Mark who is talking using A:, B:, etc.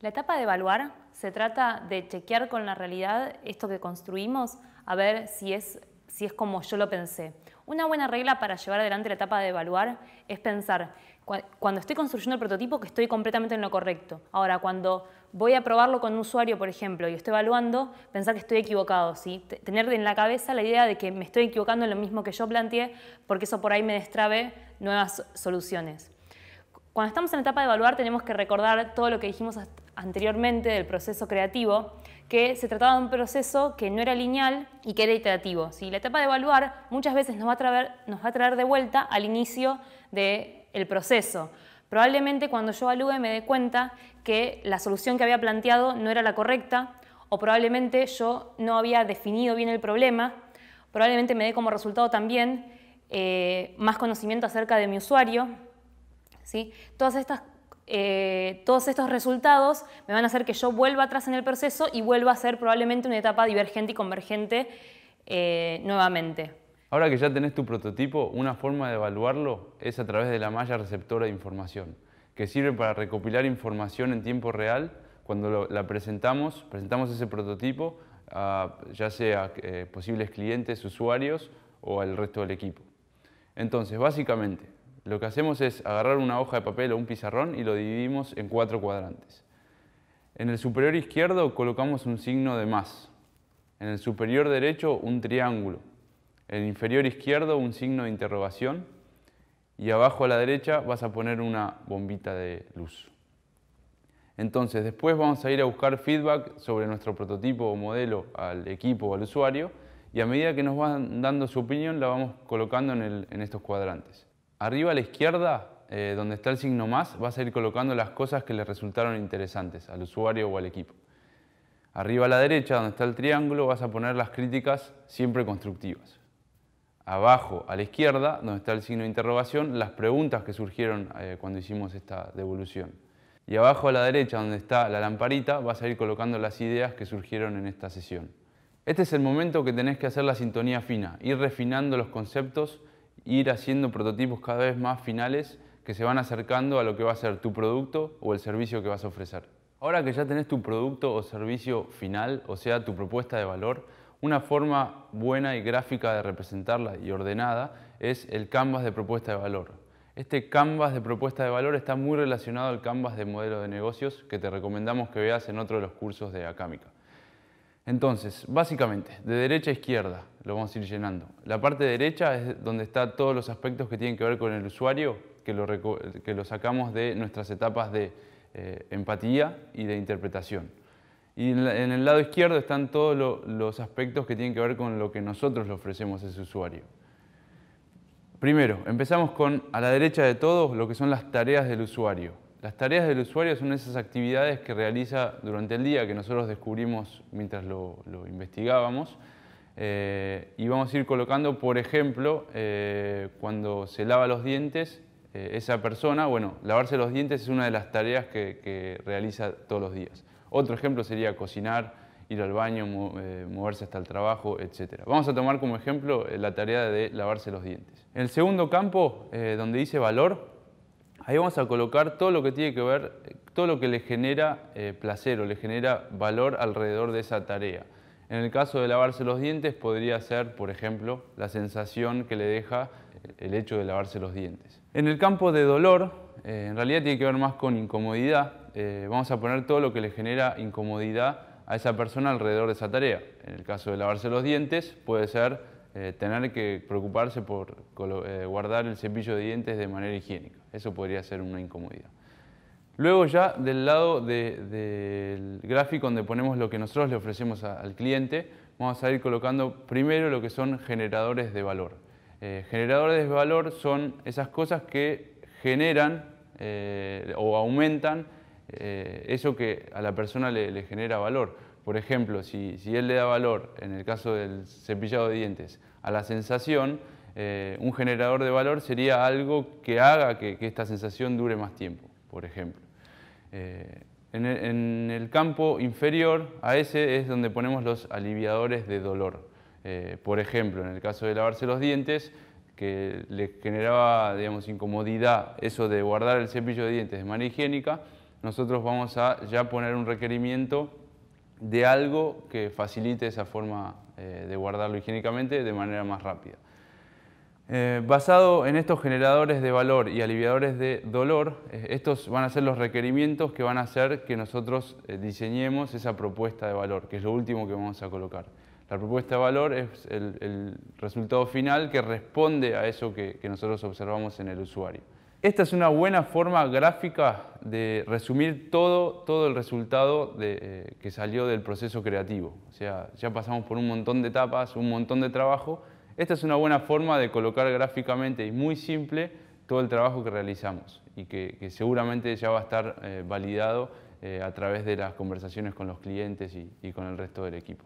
A: La etapa de evaluar se trata de chequear con la realidad esto que construimos, a ver si es, si es como yo lo pensé. Una buena regla para llevar adelante la etapa de evaluar es pensar, cuando estoy construyendo el prototipo, que estoy completamente en lo correcto. Ahora, cuando voy a probarlo con un usuario, por ejemplo, y estoy evaluando, pensar que estoy equivocado, ¿sí? Tener en la cabeza la idea de que me estoy equivocando en lo mismo que yo planteé, porque eso por ahí me destrabe nuevas soluciones. Cuando estamos en la etapa de evaluar, tenemos que recordar todo lo que dijimos anteriormente del proceso creativo, que se trataba de un proceso que no era lineal y que era iterativo. La etapa de evaluar muchas veces nos va a traer, nos va a traer de vuelta al inicio del proceso. Probablemente cuando yo evalúe me dé cuenta que la solución que había planteado no era la correcta o probablemente yo no había definido bien el problema. Probablemente me dé como resultado también eh, más conocimiento acerca de mi usuario. ¿sí? Todas estas eh, todos estos resultados me van a hacer que yo vuelva atrás en el proceso y vuelva a ser probablemente una etapa divergente y convergente eh, nuevamente.
B: Ahora que ya tenés tu prototipo, una forma de evaluarlo es a través de la malla receptora de información, que sirve para recopilar información en tiempo real. Cuando la presentamos, presentamos ese prototipo ya sea a eh, posibles clientes, usuarios o al resto del equipo. Entonces, básicamente, lo que hacemos es agarrar una hoja de papel o un pizarrón y lo dividimos en cuatro cuadrantes. En el superior izquierdo colocamos un signo de más. En el superior derecho un triángulo. En el inferior izquierdo un signo de interrogación. Y abajo a la derecha vas a poner una bombita de luz. Entonces, después vamos a ir a buscar feedback sobre nuestro prototipo o modelo al equipo o al usuario y a medida que nos van dando su opinión la vamos colocando en, en estos cuadrantes. Arriba a la izquierda, eh, donde está el signo más, vas a ir colocando las cosas que le resultaron interesantes al usuario o al equipo. Arriba a la derecha, donde está el triángulo, vas a poner las críticas siempre constructivas. Abajo a la izquierda, donde está el signo de interrogación, las preguntas que surgieron eh, cuando hicimos esta devolución. Y abajo a la derecha, donde está la lamparita, vas a ir colocando las ideas que surgieron en esta sesión. Este es el momento que tenés que hacer la sintonía fina, ir refinando los conceptos ir haciendo prototipos cada vez más finales que se van acercando a lo que va a ser tu producto o el servicio que vas a ofrecer. Ahora que ya tenés tu producto o servicio final, o sea, tu propuesta de valor, una forma buena y gráfica de representarla y ordenada es el canvas de propuesta de valor. Este canvas de propuesta de valor está muy relacionado al canvas de modelo de negocios que te recomendamos que veas en otro de los cursos de Acámica. Entonces, básicamente, de derecha a izquierda lo vamos a ir llenando. La parte derecha es donde están todos los aspectos que tienen que ver con el usuario, que lo, sacamos de nuestras etapas de eh, empatía y de interpretación. Y en, el lado izquierdo están todos los aspectos que tienen que ver con lo que nosotros le ofrecemos a ese usuario. Primero, empezamos con a la derecha de todo lo que son las tareas del usuario. Las tareas del usuario son esas actividades que realiza durante el día que nosotros descubrimos mientras lo, investigábamos eh, y vamos a ir colocando, por ejemplo, eh, cuando se lava los dientes, eh, esa persona, bueno, lavarse los dientes es una de las tareas que, realiza todos los días. Otro ejemplo sería cocinar, ir al baño, moverse hasta el trabajo, etc. Vamos a tomar como ejemplo la tarea de lavarse los dientes. El segundo campo, donde dice valor, Ahí vamos a colocar todo lo que tiene que ver, todo lo que le genera eh, placer o le genera valor alrededor de esa tarea. En el caso de lavarse los dientes podría ser, por ejemplo, la sensación que le deja eh, el hecho de lavarse los dientes. En el campo de dolor, eh, en realidad tiene que ver más con incomodidad. vamos a poner todo lo que le genera incomodidad a esa persona alrededor de esa tarea. En el caso de lavarse los dientes puede ser eh, tener que preocuparse por eh, guardar el cepillo de dientes de manera higiénica. Eso podría ser una incomodidad. Luego ya del lado del gráfico donde ponemos lo que nosotros le ofrecemos al cliente, vamos a ir colocando primero lo que son generadores de valor. Eh, generadores de valor son esas cosas que generan o aumentan eso que a la persona le, genera valor. Por ejemplo, si, él le da valor, en el caso del cepillado de dientes, a la sensación, eh, un generador de valor sería algo que haga que, esta sensación dure más tiempo, por ejemplo. Eh, en, el, campo inferior a ese es donde ponemos los aliviadores de dolor. Eh, por ejemplo, en el caso de lavarse los dientes, que le generaba digamos, incomodidad eso de guardar el cepillo de dientes de manera higiénica, nosotros vamos a ya poner un requerimiento de algo que facilite esa forma eh, de guardarlo higiénicamente de manera más rápida. Eh, basado en estos generadores de valor y aliviadores de dolor, eh, estos van a ser los requerimientos que van a hacer que nosotros diseñemos esa propuesta de valor, que es lo último que vamos a colocar. La propuesta de valor es el, resultado final que responde a eso que, que nosotros observamos en el usuario. Esta es una buena forma gráfica de resumir todo, todo el resultado eh, que salió del proceso creativo. O sea, ya pasamos por un montón de etapas, un montón de trabajo. Esta es una buena forma de colocar gráficamente y muy simple todo el trabajo que realizamos y que, seguramente ya va a estar eh, validado eh, a través de las conversaciones con los clientes y con el resto del equipo.